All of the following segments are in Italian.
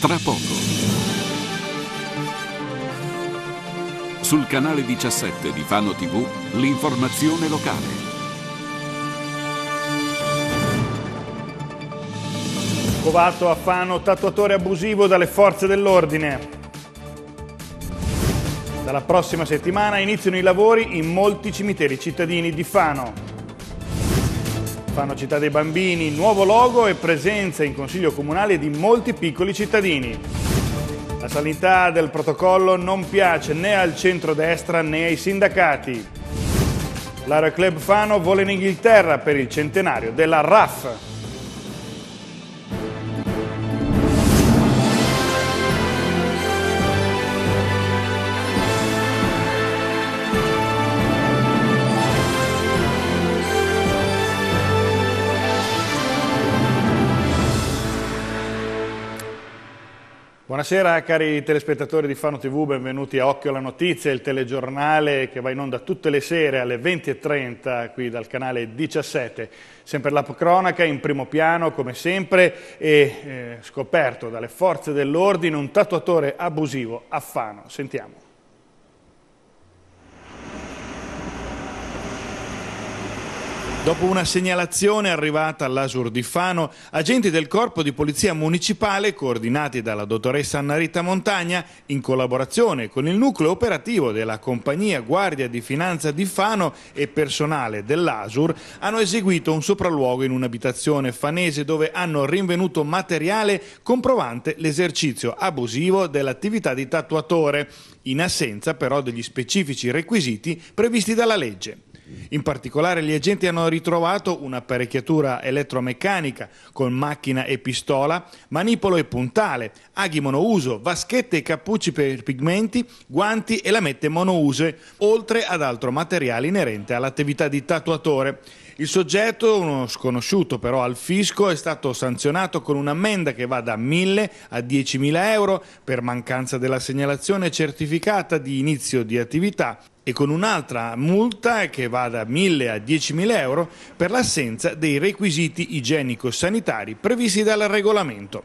tra poco. Sul canale 17 di Fano TV, l'informazione locale. Covato a Fano, tatuatore abusivo dalle forze dell'ordine. Dalla prossima settimana iniziano i lavori in molti cimiteri cittadini di Fano. Fanno Città dei Bambini, nuovo logo e presenza in Consiglio Comunale di molti piccoli cittadini. La sanità del protocollo non piace né al centro-destra né ai sindacati. Club Fano vola in Inghilterra per il centenario della RAF. Buonasera cari telespettatori di Fano TV, benvenuti a Occhio alla Notizia, il telegiornale che va in onda tutte le sere alle 20.30 qui dal canale 17. Sempre la cronaca in primo piano come sempre e eh, scoperto dalle forze dell'ordine un tatuatore abusivo a Fano. Sentiamo. Dopo una segnalazione arrivata all'Asur di Fano, agenti del Corpo di Polizia Municipale, coordinati dalla dottoressa Anna Rita Montagna, in collaborazione con il nucleo operativo della Compagnia Guardia di Finanza di Fano e personale dell'Asur, hanno eseguito un sopralluogo in un'abitazione fanese dove hanno rinvenuto materiale comprovante l'esercizio abusivo dell'attività di tatuatore, in assenza però degli specifici requisiti previsti dalla legge. In particolare gli agenti hanno ritrovato un'apparecchiatura elettromeccanica con macchina e pistola, manipolo e puntale, aghi monouso, vaschette e cappucci per pigmenti, guanti e lamette monouse, oltre ad altro materiale inerente all'attività di tatuatore. Il soggetto, uno sconosciuto però al fisco, è stato sanzionato con un'ammenda che va da 1.000 a 10.000 euro per mancanza della segnalazione certificata di inizio di attività e con un'altra multa che va da 1.000 a 10.000 euro per l'assenza dei requisiti igienico-sanitari previsti dal regolamento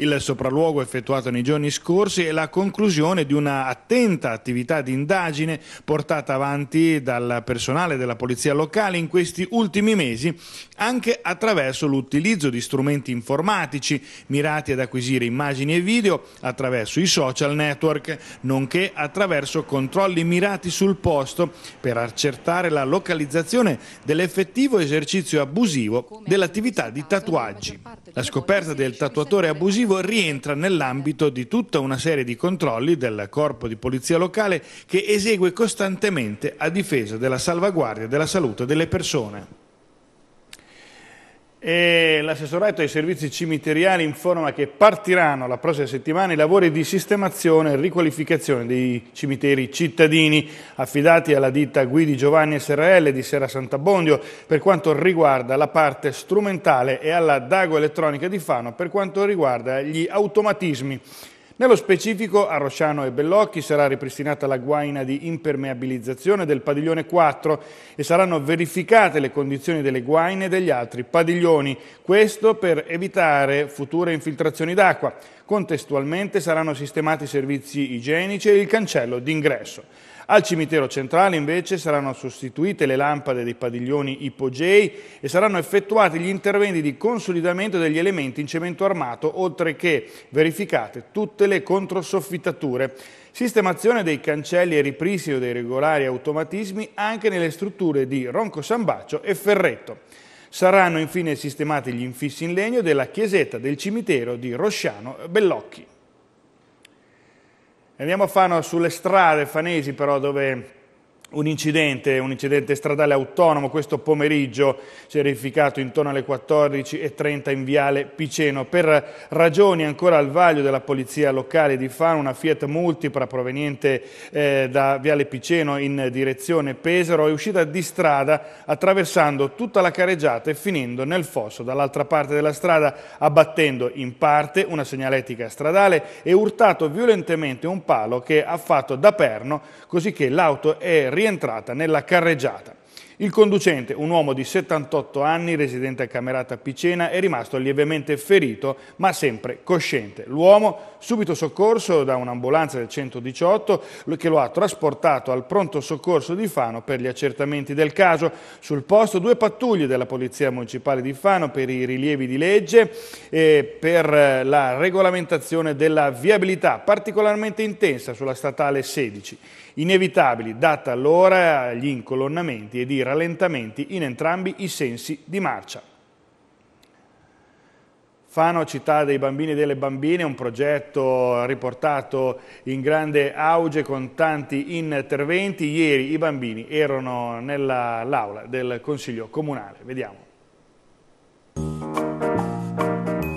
il sopralluogo effettuato nei giorni scorsi e la conclusione di una attenta attività di indagine portata avanti dal personale della polizia locale in questi ultimi mesi anche attraverso l'utilizzo di strumenti informatici mirati ad acquisire immagini e video attraverso i social network, nonché attraverso controlli mirati sul posto per accertare la localizzazione dell'effettivo esercizio abusivo dell'attività di tatuaggi. La scoperta del tatuatore abusivo motivo rientra nell'ambito di tutta una serie di controlli del Corpo di Polizia Locale che esegue costantemente a difesa della salvaguardia della salute delle persone l'assessorato ai servizi cimiteriali informa che partiranno la prossima settimana i lavori di sistemazione e riqualificazione dei cimiteri cittadini affidati alla ditta Guidi Giovanni SRL di Sera Sant'Abbondio per quanto riguarda la parte strumentale e alla Dago Elettronica di Fano per quanto riguarda gli automatismi nello specifico a Rosciano e Bellocchi sarà ripristinata la guaina di impermeabilizzazione del padiglione 4 e saranno verificate le condizioni delle guaine degli altri padiglioni, questo per evitare future infiltrazioni d'acqua. Contestualmente saranno sistemati i servizi igienici e il cancello d'ingresso. Al cimitero centrale invece saranno sostituite le lampade dei padiglioni ipogei e saranno effettuati gli interventi di consolidamento degli elementi in cemento armato, oltre che verificate tutte le controsoffittature. Sistemazione dei cancelli e ripristino dei regolari automatismi anche nelle strutture di Ronco Sambaccio e Ferretto. Saranno infine sistemati gli infissi in legno della chiesetta del cimitero di Rosciano Bellocchi. Andiamo a Fano sulle strade fanesi però dove un incidente, un incidente stradale autonomo questo pomeriggio si è verificato intorno alle 14.30 in viale Piceno. Per ragioni ancora al vaglio della polizia locale di Fano, una Fiat Multipla proveniente eh, da viale Piceno in direzione Pesaro è uscita di strada attraversando tutta la careggiata e finendo nel fosso dall'altra parte della strada, abbattendo in parte una segnaletica stradale e urtato violentemente un palo che ha fatto da perno, così che l'auto è rinforzata rientrata nella carreggiata. Il conducente, un uomo di 78 anni, residente a Camerata Picena, è rimasto lievemente ferito, ma sempre cosciente. L'uomo, subito soccorso da un'ambulanza del 118, che lo ha trasportato al pronto soccorso di Fano per gli accertamenti del caso. Sul posto due pattuglie della Polizia Municipale di Fano per i rilievi di legge e per eh, la regolamentazione della viabilità, particolarmente intensa sulla statale 16. Inevitabili, data l'ora, gli incolonnamenti e i rallentamenti in entrambi i sensi di marcia. Fano Città dei Bambini e delle Bambine, un progetto riportato in grande auge con tanti interventi. Ieri i bambini erano nell'aula del Consiglio Comunale. Vediamo.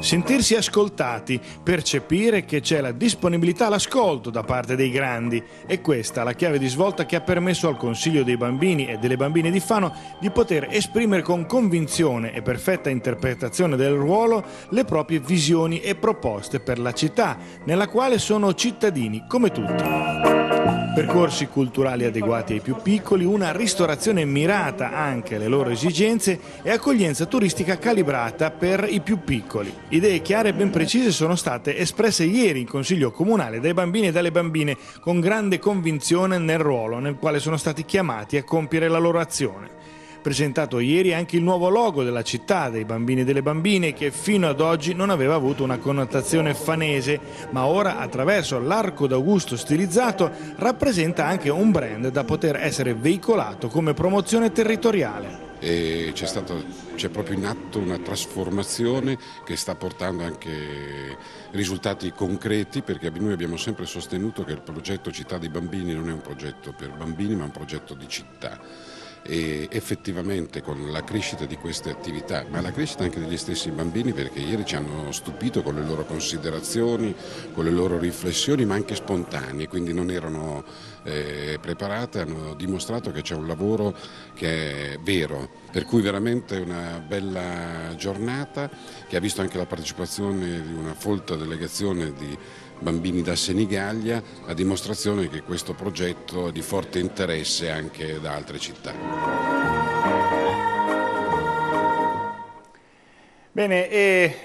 Sentirsi ascoltati, percepire che c'è la disponibilità all'ascolto da parte dei grandi. E questa la chiave di svolta che ha permesso al Consiglio dei bambini e delle bambine di Fano di poter esprimere con convinzione e perfetta interpretazione del ruolo le proprie visioni e proposte per la città, nella quale sono cittadini come tutti percorsi culturali adeguati ai più piccoli, una ristorazione mirata anche alle loro esigenze e accoglienza turistica calibrata per i più piccoli. Idee chiare e ben precise sono state espresse ieri in Consiglio Comunale dai bambini e dalle bambine con grande convinzione nel ruolo nel quale sono stati chiamati a compiere la loro azione presentato ieri anche il nuovo logo della città dei bambini e delle bambine che fino ad oggi non aveva avuto una connotazione fanese, ma ora attraverso l'arco d'Augusto stilizzato rappresenta anche un brand da poter essere veicolato come promozione territoriale c'è, proprio in atto una trasformazione che sta portando anche risultati concreti perché noi abbiamo sempre sostenuto che il progetto Città dei Bambini non è un progetto per bambini ma un progetto di città e effettivamente con la crescita di queste attività, ma la crescita anche degli stessi bambini perché ieri ci hanno stupito con le loro considerazioni, con le loro riflessioni, ma anche spontanee, quindi non erano eh, preparate, hanno dimostrato che c'è un lavoro che è vero, per cui veramente una bella giornata che ha visto anche la partecipazione di una folta delegazione di bambini da Senigallia, a dimostrazione che questo progetto è di forte interesse anche da altre città. Bene, e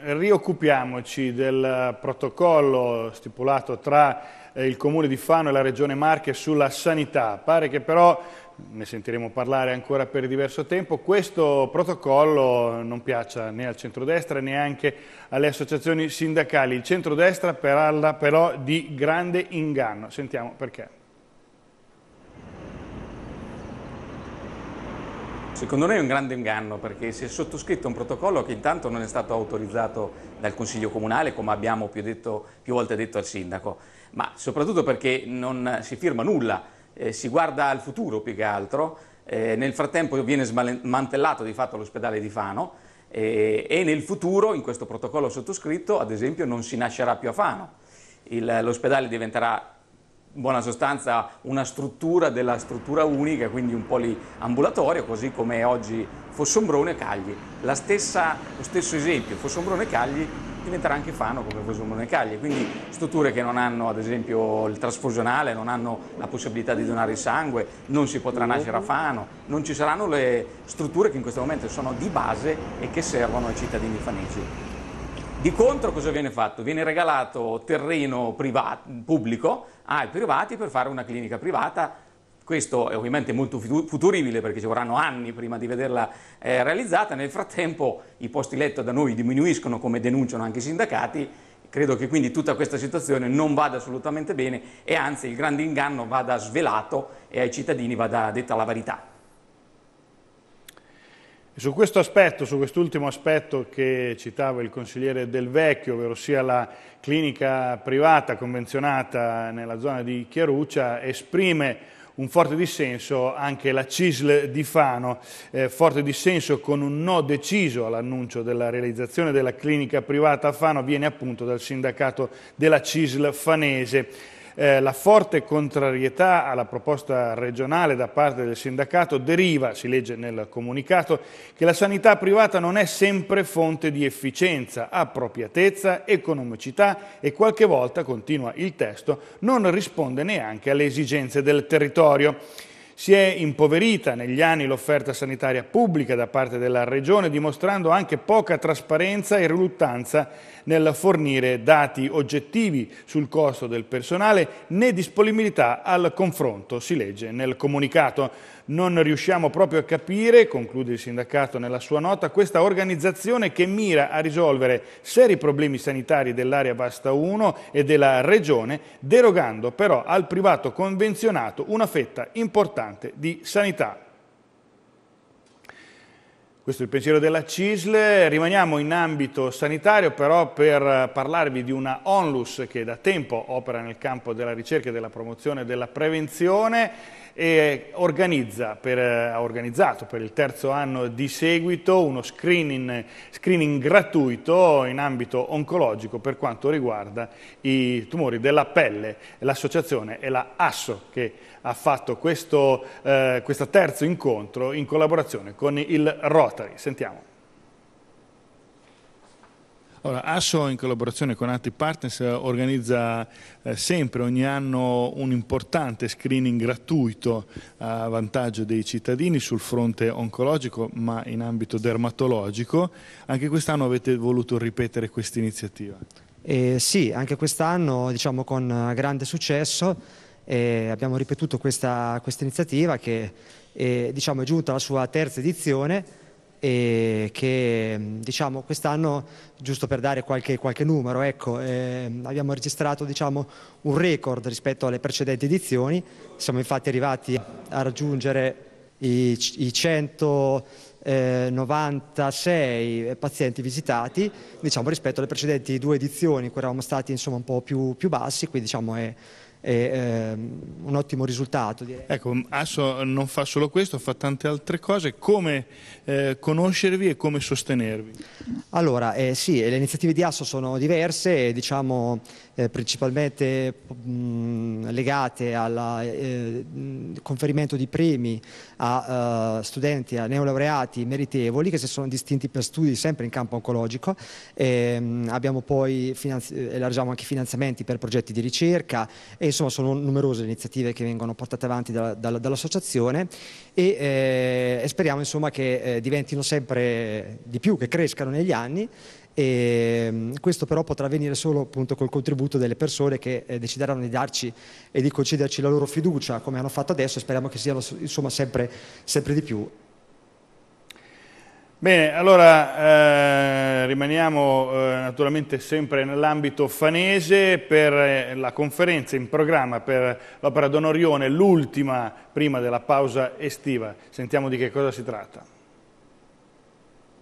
rioccupiamoci del protocollo stipulato tra eh, il Comune di Fano e la Regione Marche sulla sanità. Pare che però ne sentiremo parlare ancora per diverso tempo, questo protocollo non piaccia né al centrodestra né anche alle associazioni sindacali. Il centrodestra parla però di grande inganno. Sentiamo perché. Secondo noi è un grande inganno perché si è sottoscritto un protocollo che intanto non è stato autorizzato dal Consiglio Comunale, come abbiamo più, detto, più volte detto al Sindaco, ma soprattutto perché non si firma nulla eh, si guarda al futuro più che altro, eh, nel frattempo viene smantellato di fatto l'ospedale di Fano eh, e nel futuro, in questo protocollo sottoscritto, ad esempio, non si nascerà più a Fano. l'ospedale diventerà in buona sostanza una struttura della struttura unica, quindi un poliambulatorio, così come oggi Fossombrone e Cagli. Stessa, lo stesso esempio, Fossombrone e Cagli diventerà anche Fano come Frosinone Caglie, quindi strutture che non hanno ad esempio il trasfusionale, non hanno la possibilità di donare il sangue, non si potrà mhm. nascere a Fano, non ci saranno le strutture che in questo momento sono di base e che servono ai cittadini fanici. Di contro cosa viene fatto? Viene regalato terreno privato, pubblico ai privati per fare una clinica privata questo è ovviamente molto futuribile perché ci vorranno anni prima di vederla eh, realizzata, nel frattempo i posti letto da noi diminuiscono come denunciano anche i sindacati, credo che quindi tutta questa situazione non vada assolutamente bene e anzi il grande inganno vada svelato e ai cittadini vada detta la verità. Su questo aspetto, su quest'ultimo aspetto che citava il consigliere Del Vecchio, ovvero sia la clinica privata convenzionata nella zona di Chiaruccia, esprime un forte dissenso anche la CISL di Fano, eh, forte dissenso con un no deciso all'annuncio della realizzazione della clinica privata a Fano viene appunto dal sindacato della CISL fanese eh, la forte contrarietà alla proposta regionale da parte del sindacato deriva, si legge nel comunicato, che la sanità privata non è sempre fonte di efficienza, appropriatezza, economicità e qualche volta, continua il testo, non risponde neanche alle esigenze del territorio. Si è impoverita negli anni l'offerta sanitaria pubblica da parte della Regione, dimostrando anche poca trasparenza e riluttanza nel fornire dati oggettivi sul costo del personale, né disponibilità al confronto, si legge nel comunicato. Non riusciamo proprio a capire, conclude il sindacato nella sua nota, questa organizzazione che mira a risolvere seri problemi sanitari dell'area Vasta 1 e della Regione, derogando però al privato convenzionato una fetta importante importante di sanità. Questo è il pensiero della CISL, rimaniamo in ambito sanitario però per parlarvi di una onlus che da tempo opera nel campo della ricerca e della promozione e della prevenzione e per, ha organizzato per il terzo anno di seguito uno screening, screening gratuito in ambito oncologico per quanto riguarda i tumori della pelle, l'associazione è la ASSO che ha fatto questo, eh, questo terzo incontro in collaborazione con il Rotary. Sentiamo. Allora, ASSO in collaborazione con altri partners eh, organizza eh, sempre, ogni anno, un importante screening gratuito a vantaggio dei cittadini sul fronte oncologico ma in ambito dermatologico. Anche quest'anno avete voluto ripetere questa iniziativa? Eh, sì, anche quest'anno diciamo, con eh, grande successo eh, abbiamo ripetuto questa, questa iniziativa che eh, diciamo, è giunta alla sua terza edizione e che diciamo, quest'anno, giusto per dare qualche, qualche numero, ecco, eh, abbiamo registrato diciamo, un record rispetto alle precedenti edizioni, siamo infatti arrivati a raggiungere i, i 196 eh, pazienti visitati diciamo, rispetto alle precedenti due edizioni in cui eravamo stati insomma, un po' più, più bassi, quindi diciamo, è, è ehm, un ottimo risultato. Direi. Ecco, Asso non fa solo questo, fa tante altre cose, come eh, conoscervi e come sostenervi? Allora, eh, sì, le iniziative di Asso sono diverse, diciamo eh, principalmente mh, legate al eh, conferimento di premi a uh, studenti, a neolaureati meritevoli che si sono distinti per studi sempre in campo oncologico. E, mh, abbiamo poi elargiamo anche finanziamenti per progetti di ricerca e insomma sono numerose le iniziative che vengono portate avanti da, da, dall'associazione e, eh, e, speriamo insomma che eh, diventino sempre di più, che crescano negli anni e ehm, questo però potrà avvenire solo appunto col contributo delle persone che eh, decideranno di darci e di concederci la loro fiducia come hanno fatto adesso e speriamo che siano insomma sempre, sempre di più. Bene, allora eh, rimaniamo eh, naturalmente sempre nell'ambito fanese per eh, la conferenza in programma per l'opera Don Orione, l'ultima prima della pausa estiva. Sentiamo di che cosa si tratta.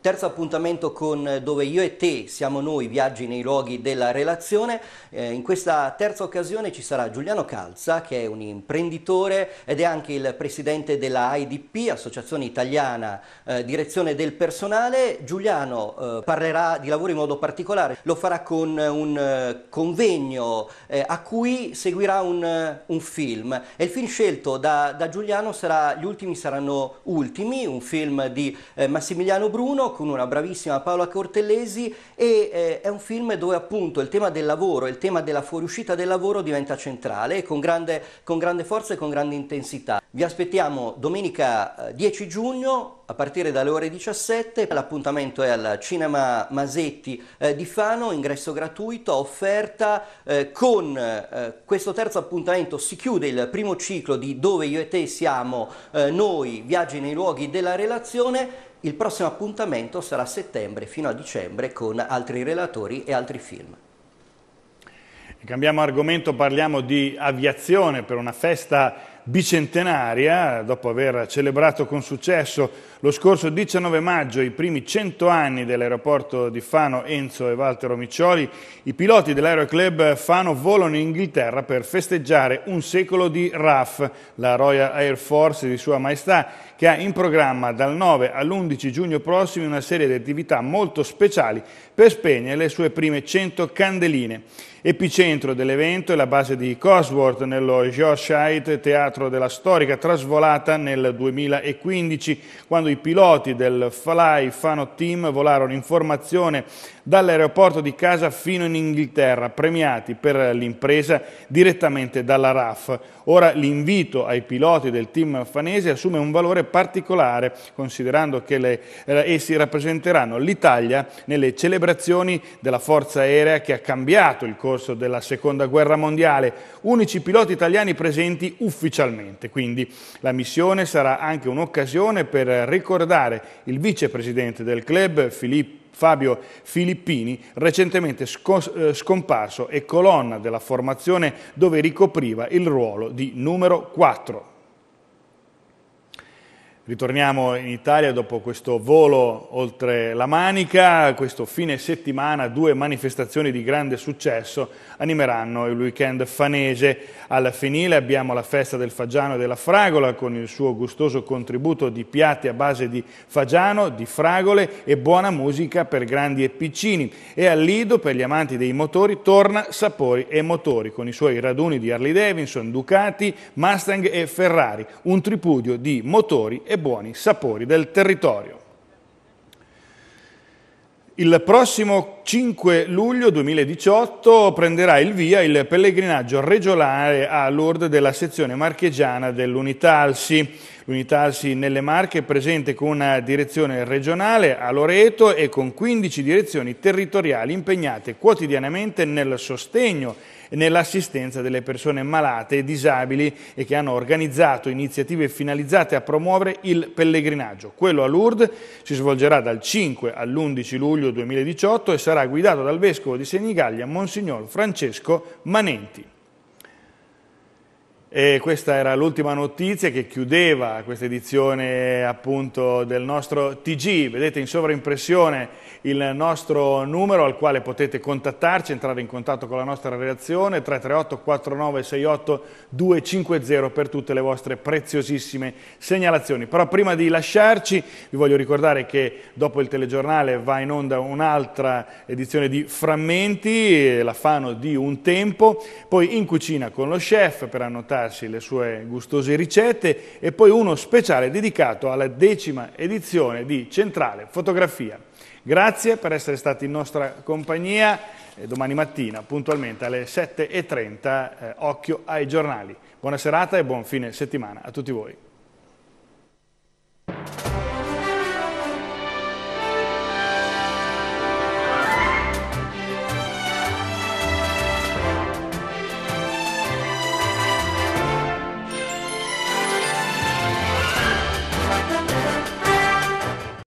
Terzo appuntamento con eh, Dove io e te siamo noi, viaggi nei luoghi della relazione. Eh, in questa terza occasione ci sarà Giuliano Calza che è un imprenditore ed è anche il presidente della AIDP, Associazione Italiana eh, Direzione del Personale. Giuliano eh, parlerà di lavoro in modo particolare, lo farà con eh, un eh, convegno a cui seguirà un, un, film e il film scelto da, da Giuliano sarà Gli ultimi saranno ultimi, un film di Massimiliano Bruno con una bravissima Paola Cortellesi e eh, è un film dove appunto il tema del lavoro, il tema della fuoriuscita del lavoro diventa centrale con grande, con grande forza e con grande intensità. Vi aspettiamo domenica 10 eh, giugno a partire dalle ore 17, l'appuntamento è al Cinema Masetti eh, di Fano, ingresso gratuito, offerta, eh, con eh, questo terzo appuntamento si chiude il primo ciclo di Dove io e te siamo eh, noi, viaggi nei luoghi della relazione il prossimo appuntamento sarà a settembre fino a dicembre con altri relatori e altri film. Cambiamo argomento, parliamo di aviazione per una festa bicentenaria, dopo aver celebrato con successo lo scorso 19 maggio i primi 100 anni dell'aeroporto di Fano Enzo e Waltero Miccioli, i piloti dell'Aeroclub Fano volano in Inghilterra per festeggiare un secolo di RAF, la Royal Air Force di Sua Maestà, che ha in programma dal 9 all'11 giugno prossimi una serie di attività molto speciali per spegnere le sue prime 100 candeline. Epicentro dell'evento è la base di Cosworth nello Yorkshire, teatro della storica trasvolata nel 2015, quando i piloti del Fly Fano Team volarono in formazione dall'aeroporto di casa fino in Inghilterra, premiati per l'impresa direttamente dalla RAF. Ora l'invito ai piloti del team fanese assume un valore particolare, considerando che le, eh, essi rappresenteranno l'Italia nelle celebrazioni della forza aerea che ha cambiato il corso corso della Seconda Guerra Mondiale, unici piloti italiani presenti ufficialmente. Quindi la missione sarà anche un'occasione per ricordare il vicepresidente del club, Filippo Fabio Filippini, recentemente eh, scomparso e colonna della formazione dove ricopriva il ruolo di numero 4. Ritorniamo in Italia dopo questo volo oltre la Manica, questo fine settimana due manifestazioni di grande successo animeranno il weekend fanese. Alla finile abbiamo la festa del fagiano e della fragola con il suo gustoso contributo di piatti a base di fagiano, di fragole e buona musica per grandi e piccini. E al Lido per gli amanti dei motori torna Sapori e Motori con i suoi raduni di Harley Davidson, Ducati, Mustang e Ferrari, un tripudio di motori e buoni sapori del territorio. Il prossimo 5 luglio 2018 prenderà il via il pellegrinaggio regionale a Lourdes della sezione marchegiana dell'Unitalsi. L'Unitalsi nelle Marche è presente con una direzione regionale a Loreto e con 15 direzioni territoriali impegnate quotidianamente nel sostegno nell'assistenza delle persone malate e disabili e che hanno organizzato iniziative finalizzate a promuovere il pellegrinaggio. Quello a Lourdes si svolgerà dal 5 all'11 luglio 2018 e sarà guidato dal Vescovo di Senigallia, Monsignor Francesco Manenti. E questa era l'ultima notizia che chiudeva questa edizione appunto del nostro TG. Vedete in sovraimpressione il nostro numero al quale potete contattarci, entrare in contatto con la nostra redazione 338 4968 250 per tutte le vostre preziosissime segnalazioni. Però prima di lasciarci vi voglio ricordare che dopo il telegiornale va in onda un'altra edizione di Frammenti, la Fano di un tempo, poi in cucina con lo chef per annotare prepararsi le sue gustose ricette e poi uno speciale dedicato alla decima edizione di Centrale Fotografia. Grazie per essere stati in nostra compagnia domani mattina puntualmente alle 7.30 eh, occhio ai giornali. Buona serata e buon fine settimana a tutti voi.